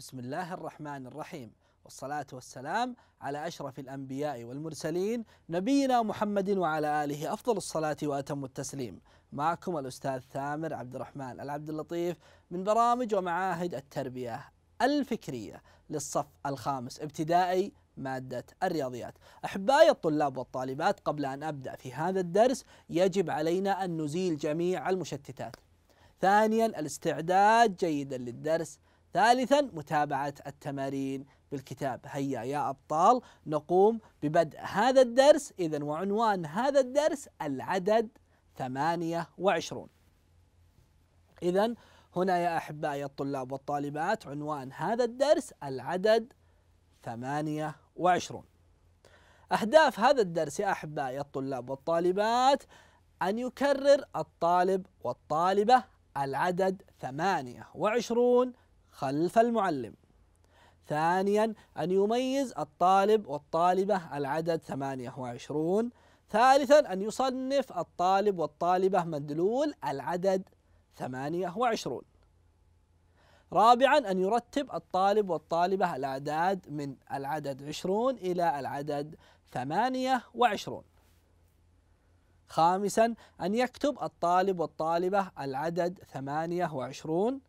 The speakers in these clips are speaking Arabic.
بسم الله الرحمن الرحيم والصلاة والسلام على أشرف الأنبياء والمرسلين نبينا محمد وعلى آله أفضل الصلاة وأتم التسليم معكم الأستاذ ثامر عبد الرحمن العبد اللطيف من برامج ومعاهد التربية الفكرية للصف الخامس ابتدائي مادة الرياضيات. أحبائي الطلاب والطالبات قبل أن أبدأ في هذا الدرس يجب علينا أن نزيل جميع المشتتات. ثانيا الاستعداد جيدا للدرس ثالثا متابعة التمارين بالكتاب هيا يا أبطال نقوم ببدء هذا الدرس إذا وعنوان هذا الدرس العدد 28 إذا هنا يا أحبائي الطلاب والطالبات عنوان هذا الدرس العدد 28 أهداف هذا الدرس يا أحبائي الطلاب والطالبات أن يكرر الطالب والطالبة العدد 28 خلف المعلم ثانيا أن يميز الطالب والطالبة العدد 28 ثالثا أن يصنف الطالب والطالبة مدلول العدد 28 رابعا أن يرتب الطالب والطالبة الأعداد من العدد 20 إلى العدد 28 خامسا أن يكتب الطالب والطالبة العدد 28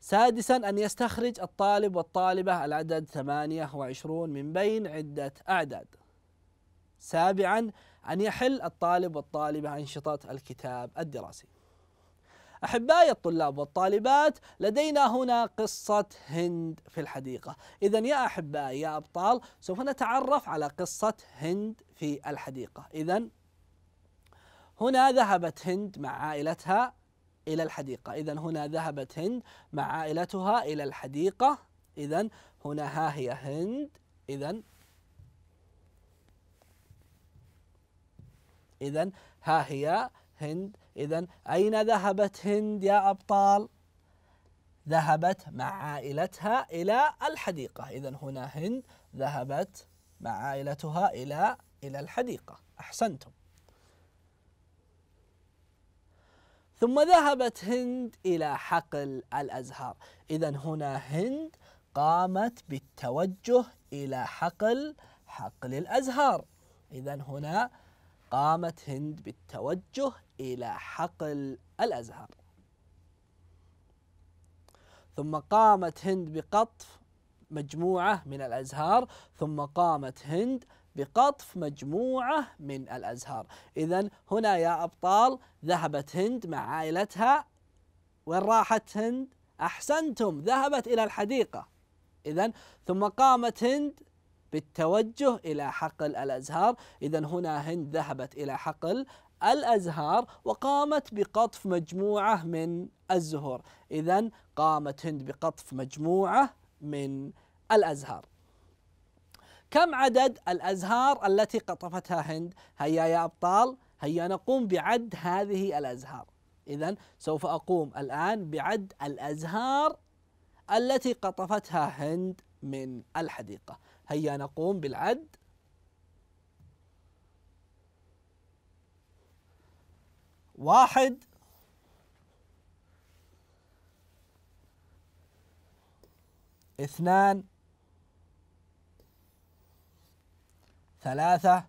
سادسا أن يستخرج الطالب والطالبة العدد 28 من بين عدة أعداد سابعا أن يحل الطالب والطالبة أنشطة الكتاب الدراسي أحبائي الطلاب والطالبات لدينا هنا قصة هند في الحديقة إذا يا أحبائي يا أبطال سوف نتعرف على قصة هند في الحديقة إذا هنا ذهبت هند مع عائلتها إلى الحديقة إذا هنا ذهبت هند مع عائلتها إلى الحديقة إذا هنا ها هي هند إذا إذا ها هي هند إذا أين ذهبت هند يا أبطال؟ ذهبت مع عائلتها إلى الحديقة إذا هنا هند ذهبت مع عائلتها إلى إلى الحديقة أحسنتم ثم ذهبت هند إلى حقل الأزهار إذا هنا هند قامت بالتوجه إلى حقل حقل الأزهار إذا هنا قامت هند بالتوجه إلى حقل الأزهار ثم قامت هند بقطف مجموعة من الأزهار ثم قامت هند بقطف مجموعة من الأزهار إذا هنا يا أبطال ذهبت هند مع عائلتها وين راحت هند؟ أحسنتم ذهبت إلى الحديقة إذا ثم قامت هند بالتوجه إلى حقل الأزهار إذا هنا هند ذهبت إلى حقل الأزهار وقامت بقطف مجموعة من الزهور إذا قامت هند بقطف مجموعة من الأزهار كم عدد الأزهار التي قطفتها هند هيا يا أبطال هيا نقوم بعد هذه الأزهار إذا سوف أقوم الآن بعد الأزهار التي قطفتها هند من الحديقة هيا نقوم بالعد واحد اثنان ثلاثة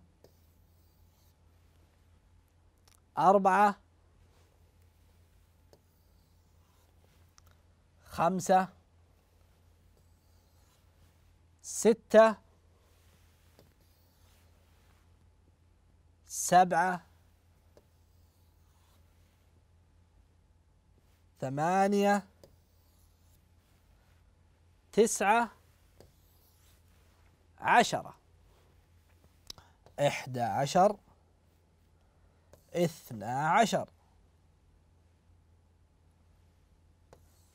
أربعة خمسة ستة سبعة ثمانية تسعة عشرة إحدى عشر إثنى عشر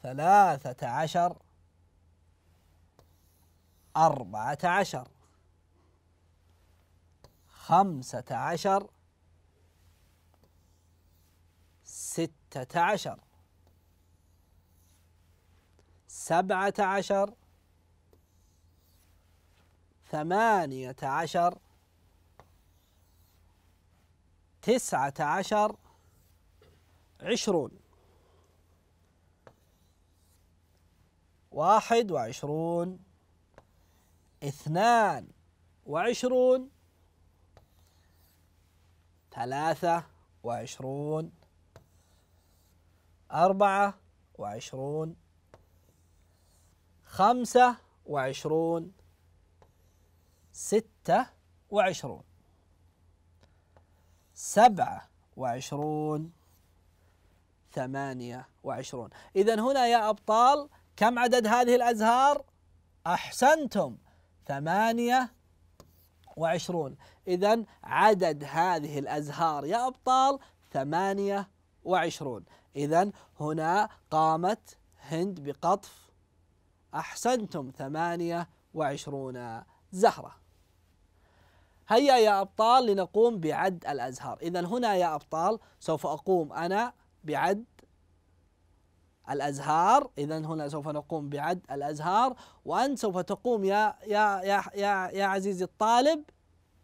ثلاثة عشر أربعة عشر خمسة عشر ستة عشر سبعة عشر ثمانية عشر تسعة عشر عشرون واحد وعشرون اثنان وعشرون ثلاثة وعشرون أربعة وعشرون خمسة وعشرون ستة وعشرون سبعة وعشرون ثمانية وعشرون إذا هنا يا أبطال كم عدد هذه الأزهار أحسنتم ثمانية وعشرون إذا عدد هذه الأزهار يا أبطال ثمانية وعشرون إذا هنا قامت هند بقطف أحسنتم ثمانية وعشرون زهرة هيا يا أبطال لنقوم بعد الأزهار إذا هنا يا أبطال سوف أقوم أنا بعد الأزهار إذا هنا سوف نقوم بعد الأزهار وأنت سوف تقوم يا يا يا يا, يا عزيزي الطالب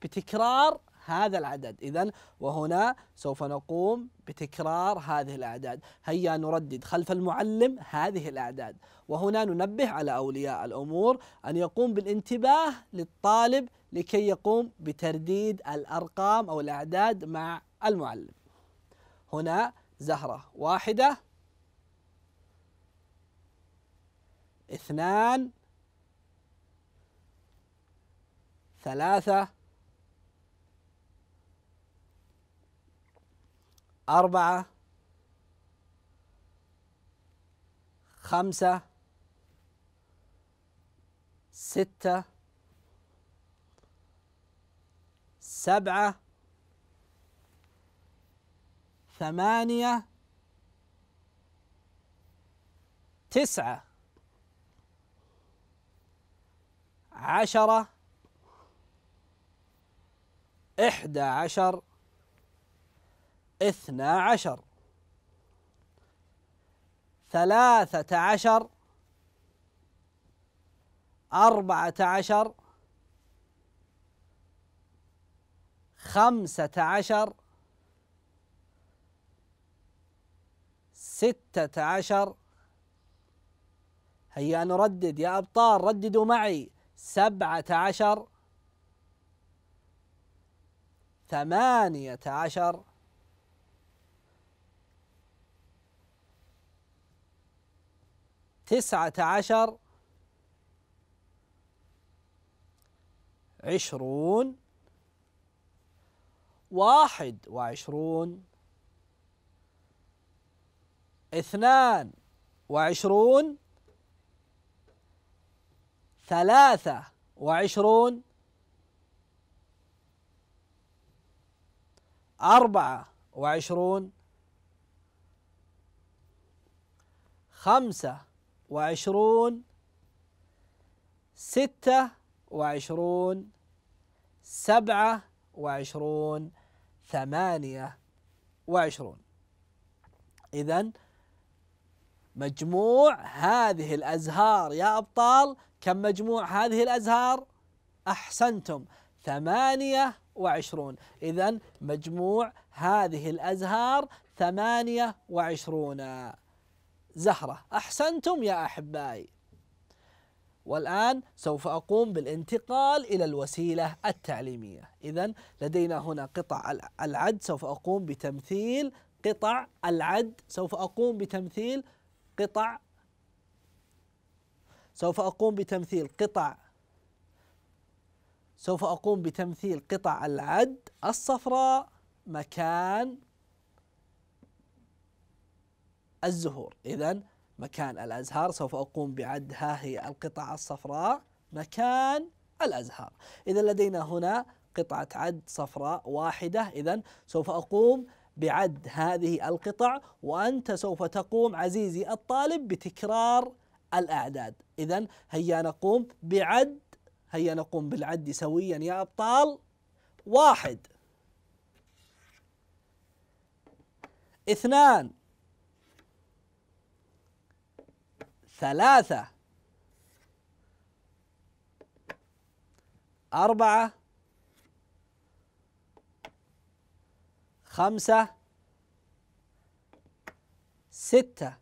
بتكرار هذا العدد إذا وهنا سوف نقوم بتكرار هذه الأعداد هيا نردد خلف المعلم هذه الأعداد وهنا ننبه على أولياء الأمور أن يقوم بالانتباه للطالب لكي يقوم بترديد الأرقام أو الأعداد مع المعلم هنا زهرة واحدة اثنان ثلاثة أربعة خمسة ستة سبعة ثمانية تسعة عشرة إحدى عشر اثنا عشر ثلاثة عشر أربعة عشر خمسة عشر ستة عشر هيا نردد يا أبطال رددوا معي سبعة عشر ثمانية عشر تسعة عشر عشرون واحد وعشرون اثنان وعشرون ثلاثة وعشرون أربعة وعشرون خمسة وعشرون ستة وعشرون سبعة وعشرون ثمانية وعشرون إذا مجموع هذه الأزهار يا أبطال كم مجموع هذه الأزهار؟ أحسنتم ثمانية وعشرون إذا مجموع هذه الأزهار ثمانية وعشرون زهرة أحسنتم يا أحبائي والآن سوف أقوم بالانتقال إلى الوسيلة التعليمية إذا لدينا هنا قطع العد سوف أقوم بتمثيل قطع العد سوف أقوم بتمثيل قطع سوف أقوم بتمثيل قطع سوف أقوم بتمثيل قطع العد الصفراء مكان الزهور إذا مكان الأزهار سوف أقوم بعدها هي القطع الصفراء مكان الأزهار إذا لدينا هنا قطعة عد صفراء واحدة إذا سوف أقوم بعد هذه القطع وأنت سوف تقوم عزيزي الطالب بتكرار الأعداد إذا هيا نقوم بعد هيا نقوم بالعد سويا يا أبطال واحد اثنان ثلاثة أربعة خمسة ستة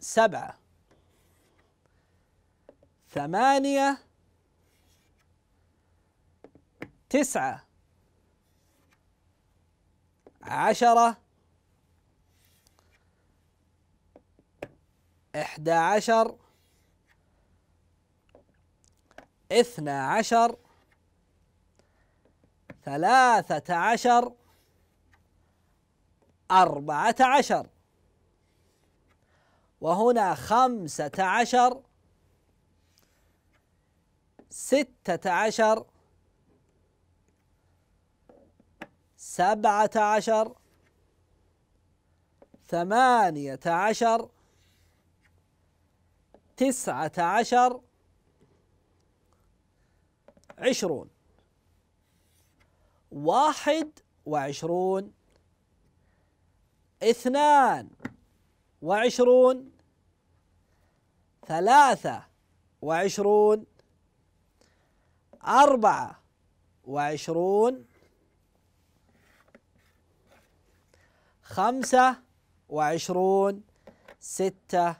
سبعة ثمانية تسعة عشرة إحدى عشر اثنى عشر ثلاثة عشر أربعة عشر وهنا خمسة عشر ستة عشر سبعة عشر ثمانية عشر تسعة عشر عشرون واحد وعشرون اثنان وعشرون ثلاثة وعشرون أربعة وعشرون خمسة وعشرون ستة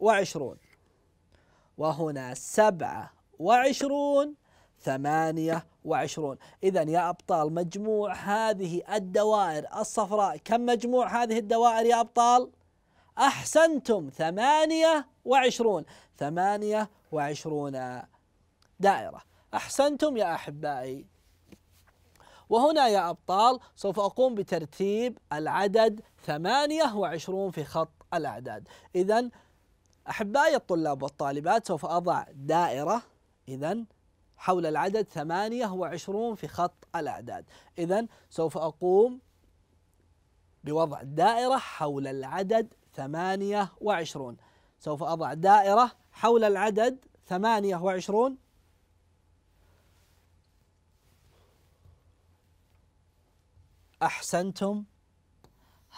وعشرون وهنا سبعة وعشرون ثمانية وعشرون إذا يا أبطال مجموع هذه الدوائر الصفراء كم مجموع هذه الدوائر يا أبطال؟ أحسنتم ثمانية وعشرون ثمانية وعشرون دائرة أحسنتم يا أحبائي وهنا يا أبطال سوف أقوم بترتيب العدد 28 في خط الأعداد إذا أحبائي الطلاب والطالبات سوف أضع دائرة إذا حول العدد 28 في خط الأعداد إذا سوف أقوم بوضع دائرة حول العدد 28 سوف أضع دائرة حول العدد 28 أحسنتم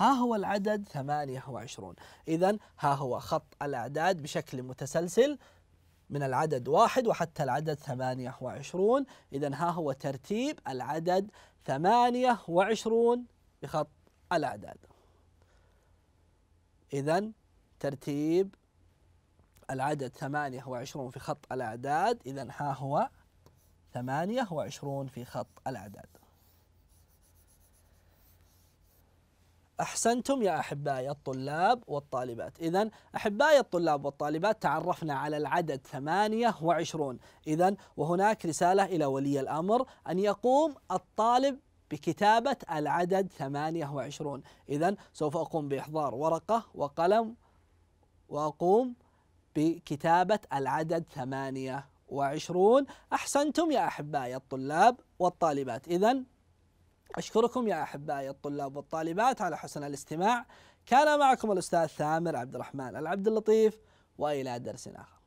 ها هو العدد 28 إذا ها هو خط الأعداد بشكل متسلسل من العدد واحد وحتى العدد 28 إذا ها هو ترتيب العدد 28 بخط الأعداد إذا ترتيب العدد 28 في خط الأعداد إذا ها هو 28 في خط الأعداد أحسنتم يا أحبائي الطلاب والطالبات إذا أحبائي الطلاب والطالبات تعرفنا على العدد 28 إذا وهناك رسالة إلى ولي الأمر أن يقوم الطالب بكتابة العدد 28 إذا سوف أقوم بإحضار ورقة وقلم وأقوم بكتابة العدد 28 أحسنتم يا أحبائي الطلاب والطالبات إذا أشكركم يا أحبائي الطلاب والطالبات على حسن الاستماع كان معكم الأستاذ ثامر عبد الرحمن العبد اللطيف وإلى درس آخر